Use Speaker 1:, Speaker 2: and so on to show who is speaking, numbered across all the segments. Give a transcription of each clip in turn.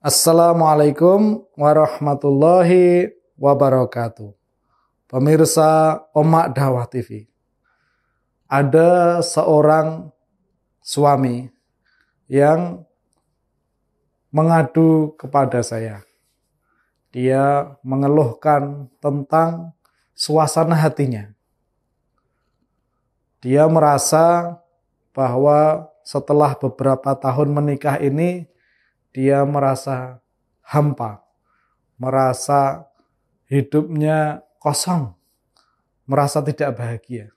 Speaker 1: Assalamualaikum warahmatullahi wabarakatuh. Pemirsa Omak Dawah TV. Ada seorang suami yang mengadu kepada saya. Dia mengeluhkan tentang suasana hatinya. Dia merasa bahwa setelah beberapa tahun menikah ini dia merasa hampa, merasa hidupnya kosong, merasa tidak bahagia.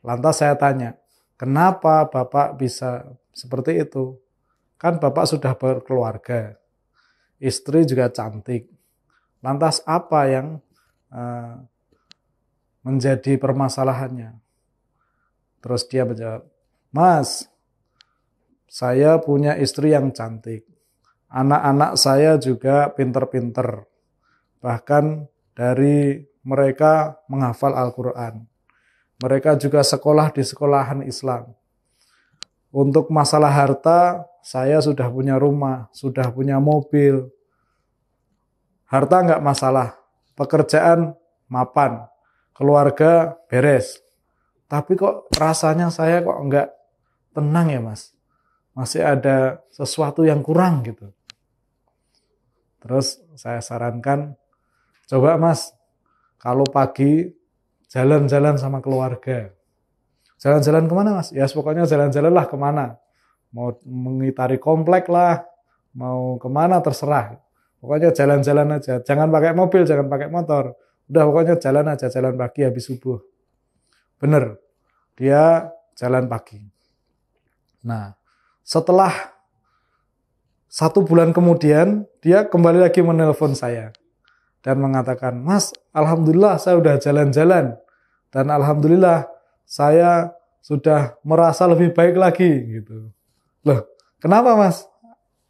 Speaker 1: Lantas saya tanya, kenapa Bapak bisa seperti itu? Kan Bapak sudah berkeluarga, istri juga cantik. Lantas apa yang uh, menjadi permasalahannya? Terus dia menjawab, Mas, saya punya istri yang cantik. Anak-anak saya juga pinter-pinter. Bahkan dari mereka menghafal Al-Quran. Mereka juga sekolah di sekolahan Islam. Untuk masalah harta, saya sudah punya rumah, sudah punya mobil. Harta nggak masalah, pekerjaan mapan, keluarga beres. Tapi kok rasanya saya kok nggak tenang ya mas? masih ada sesuatu yang kurang gitu. Terus saya sarankan, coba mas, kalau pagi jalan-jalan sama keluarga. Jalan-jalan kemana mas? Ya pokoknya jalan-jalan lah kemana. Mau mengitari komplek lah, mau kemana terserah. Pokoknya jalan-jalan aja, jangan pakai mobil, jangan pakai motor. Udah pokoknya jalan aja, jalan pagi habis subuh. Bener, dia jalan pagi. Nah, setelah satu bulan kemudian, dia kembali lagi menelpon saya dan mengatakan, Mas, Alhamdulillah saya sudah jalan-jalan. Dan Alhamdulillah saya sudah merasa lebih baik lagi. gitu. Loh, kenapa mas?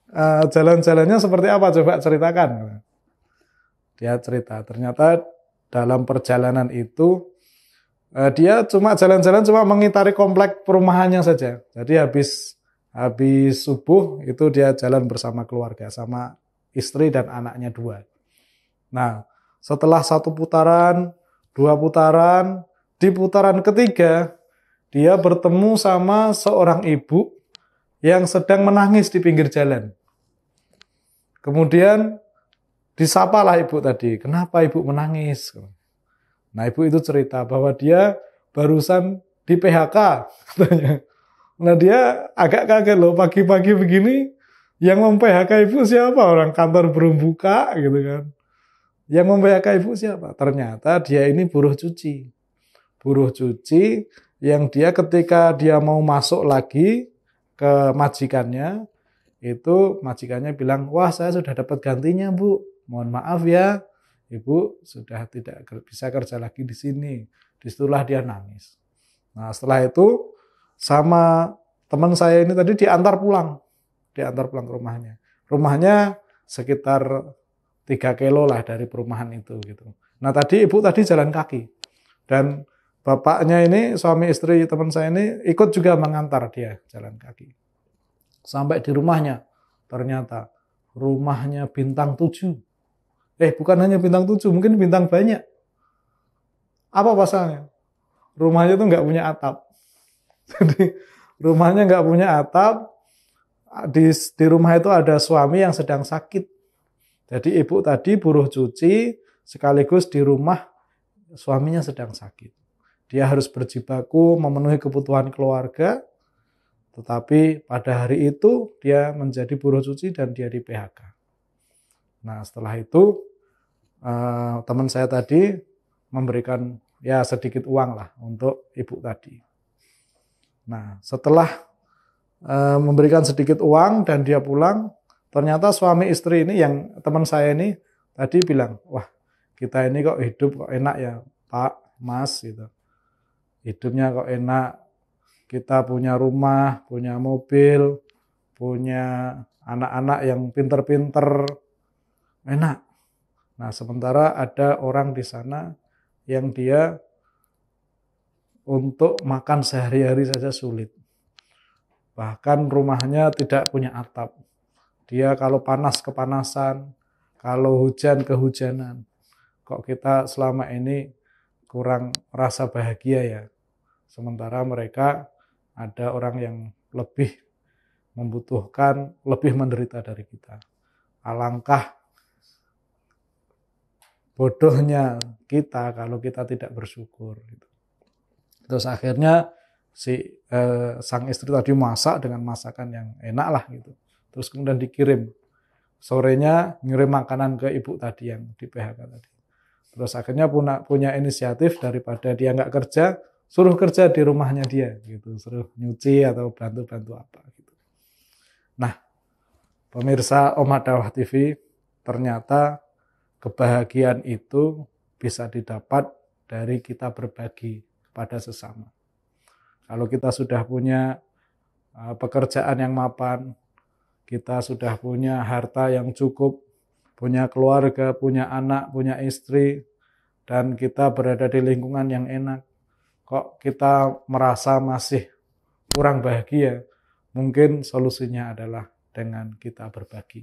Speaker 1: Uh, jalan-jalannya seperti apa? Coba ceritakan. Dia cerita, ternyata dalam perjalanan itu e, dia cuma jalan-jalan cuma mengitari komplek perumahannya saja. Jadi habis habis subuh itu dia jalan bersama keluarga sama istri dan anaknya dua. Nah, setelah satu putaran, dua putaran, di putaran ketiga dia bertemu sama seorang ibu yang sedang menangis di pinggir jalan. Kemudian disapalah ibu tadi, kenapa ibu menangis? Nah ibu itu cerita bahwa dia barusan di PHK katanya. Nah dia agak kaget loh pagi-pagi begini yang memphk ibu siapa? Orang kantor belum buka gitu kan. Yang memphk ibu siapa? Ternyata dia ini buruh cuci. Buruh cuci yang dia ketika dia mau masuk lagi ke majikannya itu majikannya bilang, "Wah, saya sudah dapat gantinya, Bu. Mohon maaf ya, Ibu sudah tidak bisa kerja lagi di sini." Disitulah dia nangis. Nah, setelah itu sama teman saya ini tadi diantar pulang, diantar pulang ke rumahnya. Rumahnya sekitar 3 kilo lah dari perumahan itu gitu. Nah tadi ibu tadi jalan kaki dan bapaknya ini suami istri teman saya ini ikut juga mengantar dia jalan kaki. Sampai di rumahnya ternyata rumahnya bintang tujuh. Eh bukan hanya bintang tujuh, mungkin bintang banyak. Apa pasalnya? Rumahnya tuh nggak punya atap jadi rumahnya nggak punya atap, di, di rumah itu ada suami yang sedang sakit. Jadi ibu tadi buruh cuci sekaligus di rumah suaminya sedang sakit. Dia harus berjibaku memenuhi kebutuhan keluarga, tetapi pada hari itu dia menjadi buruh cuci dan dia di PHK. Nah setelah itu eh, teman saya tadi memberikan ya sedikit uang lah untuk ibu tadi. Nah, setelah e, memberikan sedikit uang dan dia pulang, ternyata suami istri ini yang teman saya ini tadi bilang, wah kita ini kok hidup kok enak ya Pak, Mas gitu. Hidupnya kok enak, kita punya rumah, punya mobil, punya anak-anak yang pinter-pinter, enak. Nah sementara ada orang di sana yang dia untuk makan sehari-hari saja sulit. Bahkan rumahnya tidak punya atap. Dia kalau panas kepanasan, kalau hujan kehujanan. Kok kita selama ini kurang rasa bahagia ya. Sementara mereka ada orang yang lebih membutuhkan, lebih menderita dari kita. Alangkah bodohnya kita kalau kita tidak bersyukur. Gitu. Terus akhirnya si eh, sang istri tadi masak dengan masakan yang enak lah gitu. Terus kemudian dikirim. Sorenya ngirim makanan ke ibu tadi yang di PHK tadi. Terus akhirnya punya, punya inisiatif daripada dia nggak kerja, suruh kerja di rumahnya dia gitu, suruh nyuci atau bantu-bantu apa gitu. Nah, pemirsa Omad Dawah TV, ternyata kebahagiaan itu bisa didapat dari kita berbagi pada sesama. Kalau kita sudah punya e, pekerjaan yang mapan, kita sudah punya harta yang cukup, punya keluarga, punya anak, punya istri, dan kita berada di lingkungan yang enak. Kok kita merasa masih kurang bahagia? Mungkin solusinya adalah dengan kita berbagi.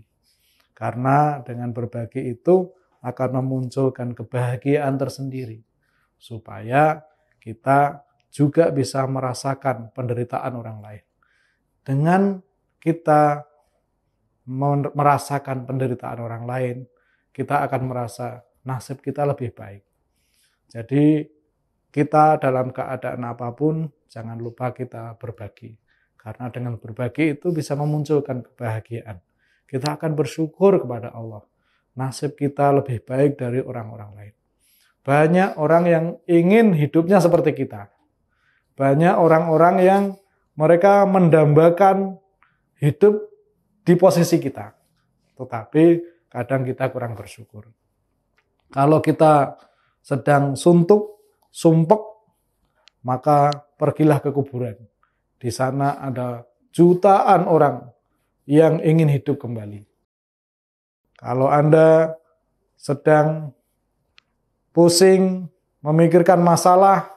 Speaker 1: Karena dengan berbagi itu akan memunculkan kebahagiaan tersendiri. Supaya kita juga bisa merasakan penderitaan orang lain. Dengan kita merasakan penderitaan orang lain, kita akan merasa nasib kita lebih baik. Jadi kita dalam keadaan apapun jangan lupa kita berbagi. Karena dengan berbagi itu bisa memunculkan kebahagiaan. Kita akan bersyukur kepada Allah. Nasib kita lebih baik dari orang-orang lain. Banyak orang yang ingin hidupnya seperti kita. Banyak orang-orang yang mereka mendambakan hidup di posisi kita. Tetapi kadang kita kurang bersyukur. Kalau kita sedang suntuk, sumpek, maka pergilah ke kuburan. Di sana ada jutaan orang yang ingin hidup kembali. Kalau Anda sedang pusing, memikirkan masalah,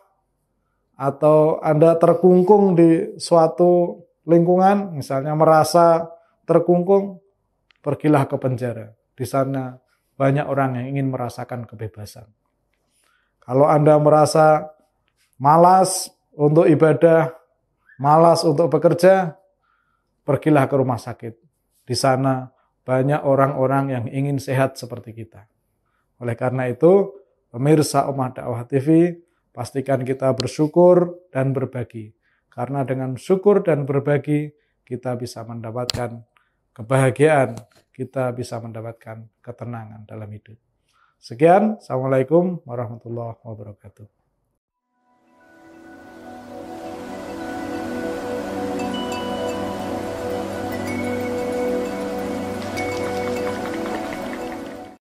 Speaker 1: atau Anda terkungkung di suatu lingkungan, misalnya merasa terkungkung, pergilah ke penjara. Di sana banyak orang yang ingin merasakan kebebasan. Kalau Anda merasa malas untuk ibadah, malas untuk bekerja, pergilah ke rumah sakit. Di sana banyak orang-orang yang ingin sehat seperti kita. Oleh karena itu, Pemirsa Omah Dakwah TV, pastikan kita bersyukur dan berbagi. Karena dengan syukur dan berbagi, kita bisa mendapatkan kebahagiaan, kita bisa mendapatkan ketenangan dalam hidup. Sekian, Assalamualaikum warahmatullahi wabarakatuh.